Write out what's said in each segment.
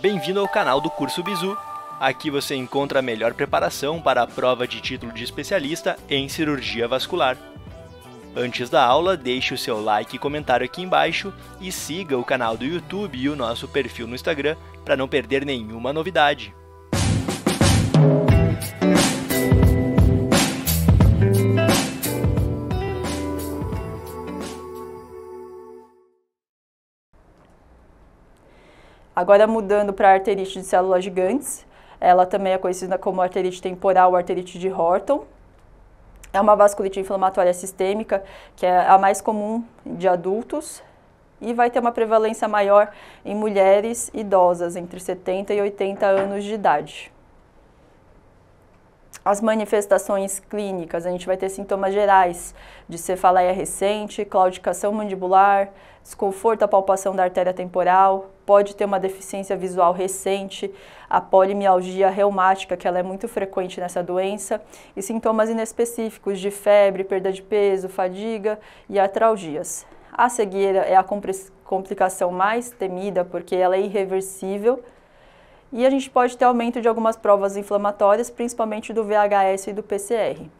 Bem-vindo ao canal do Curso Bizu. Aqui você encontra a melhor preparação para a prova de título de especialista em cirurgia vascular. Antes da aula, deixe o seu like e comentário aqui embaixo e siga o canal do YouTube e o nosso perfil no Instagram para não perder nenhuma novidade. Agora mudando para arterite de células gigantes, ela também é conhecida como arterite temporal ou arterite de Horton. É uma vasculite inflamatória sistêmica, que é a mais comum de adultos e vai ter uma prevalência maior em mulheres idosas entre 70 e 80 anos de idade as manifestações clínicas, a gente vai ter sintomas gerais de cefaleia recente, claudicação mandibular, desconforto à palpação da artéria temporal, pode ter uma deficiência visual recente, a polimialgia reumática, que ela é muito frequente nessa doença, e sintomas inespecíficos de febre, perda de peso, fadiga e atralgias. A cegueira é a complicação mais temida porque ela é irreversível, e a gente pode ter aumento de algumas provas inflamatórias, principalmente do VHS e do PCR.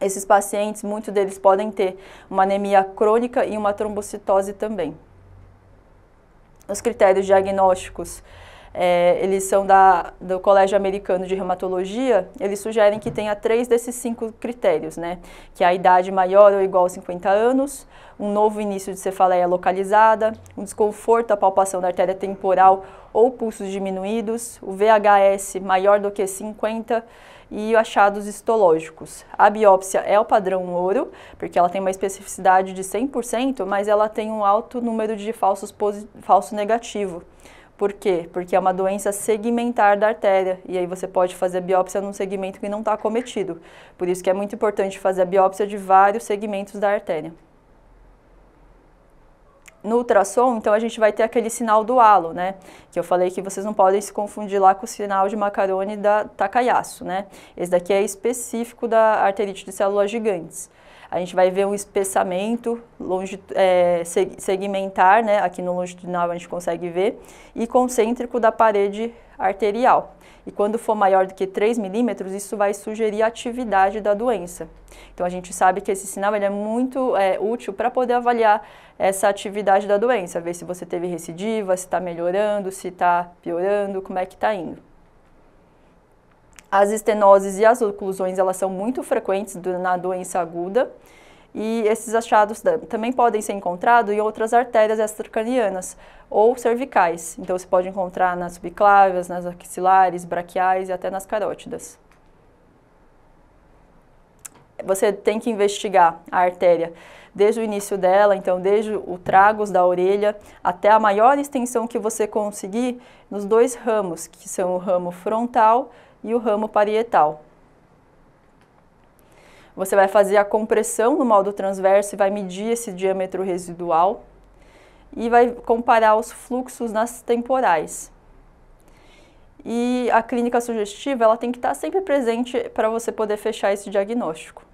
Esses pacientes, muitos deles podem ter uma anemia crônica e uma trombocitose também. Os critérios diagnósticos é, eles são da, do Colégio Americano de Reumatologia, eles sugerem que tenha três desses cinco critérios, né? Que é a idade maior ou igual a 50 anos, um novo início de cefaleia localizada, um desconforto à palpação da artéria temporal ou pulsos diminuídos, o VHS maior do que 50 e achados histológicos. A biópsia é o padrão ouro, porque ela tem uma especificidade de 100%, mas ela tem um alto número de falsos, falso negativo. Por quê? Porque é uma doença segmentar da artéria e aí você pode fazer biópsia num segmento que não está acometido. Por isso que é muito importante fazer a biópsia de vários segmentos da artéria no ultrassom, então a gente vai ter aquele sinal do halo, né? Que eu falei que vocês não podem se confundir lá com o sinal de macarone da Takayasu, né? Esse daqui é específico da arterite de células gigantes. A gente vai ver um espessamento longe, é, segmentar, né? Aqui no longitudinal a gente consegue ver, e concêntrico da parede arterial. E quando for maior do que 3 milímetros, isso vai sugerir a atividade da doença. Então a gente sabe que esse sinal ele é muito é, útil para poder avaliar essa atividade da doença, ver se você teve recidiva, se está melhorando, se está piorando, como é que está indo. As estenoses e as oclusões elas são muito frequentes na doença aguda e esses achados também podem ser encontrados em outras artérias extracranianas ou cervicais. Então, você pode encontrar nas subclávias, nas axilares, braquiais e até nas carótidas. Você tem que investigar a artéria desde o início dela, então desde o tragos da orelha até a maior extensão que você conseguir nos dois ramos, que são o ramo frontal e o ramo parietal. Você vai fazer a compressão no modo transverso e vai medir esse diâmetro residual e vai comparar os fluxos nas temporais. E a clínica sugestiva, ela tem que estar sempre presente para você poder fechar esse diagnóstico.